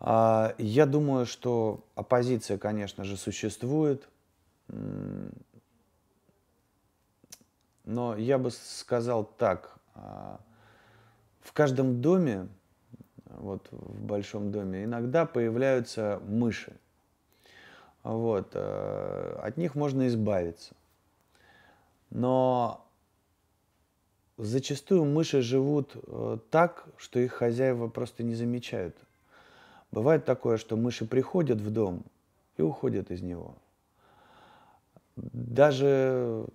А, я думаю, что оппозиция, конечно же, существует, но я бы сказал так. А, в каждом доме, вот в большом доме, иногда появляются мыши. Вот, э, от них можно избавиться. Но зачастую мыши живут э, так, что их хозяева просто не замечают – Бывает такое, что мыши приходят в дом и уходят из него. Даже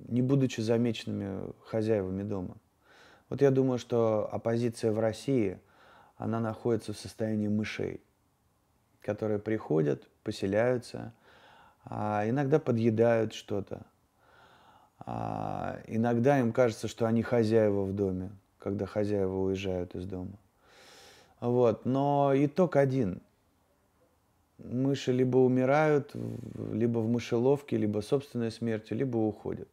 не будучи замеченными хозяевами дома. Вот я думаю, что оппозиция в России, она находится в состоянии мышей, которые приходят, поселяются, а, иногда подъедают что-то. А, иногда им кажется, что они хозяева в доме, когда хозяева уезжают из дома. Вот. Но итог один. Мыши либо умирают, либо в мышеловке, либо собственной смертью, либо уходят.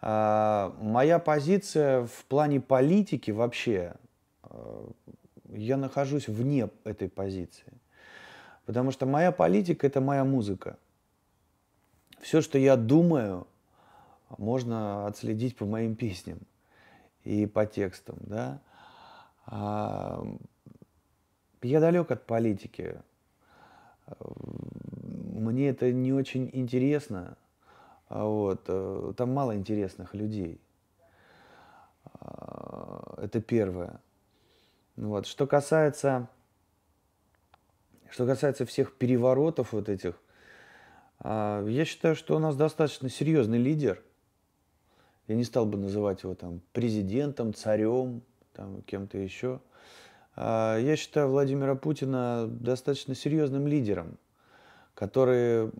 А, моя позиция в плане политики вообще, э, я нахожусь вне этой позиции. Потому что моя политика – это моя музыка. Все, что я думаю, можно отследить по моим песням и по текстам, да. А, я далек от политики. Мне это не очень интересно. А вот. Э, там мало интересных людей. А, это первое. Вот. Что касается, что касается всех переворотов вот этих, я считаю, что у нас достаточно серьезный лидер. Я не стал бы называть его там президентом, царем, там, кем-то еще. А, я считаю Владимира Путина достаточно серьезным лидером, который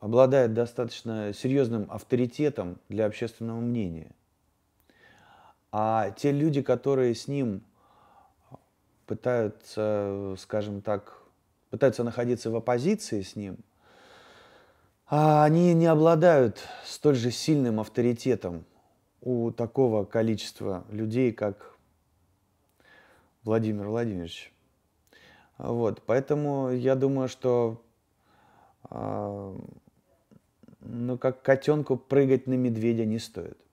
обладает достаточно серьезным авторитетом для общественного мнения. А те люди, которые с ним пытаются, скажем так, пытаются находиться в оппозиции с ним, а они не обладают столь же сильным авторитетом у такого количества людей, как Владимир Владимирович. Вот, поэтому я думаю, что э, ну, как котенку прыгать на медведя не стоит.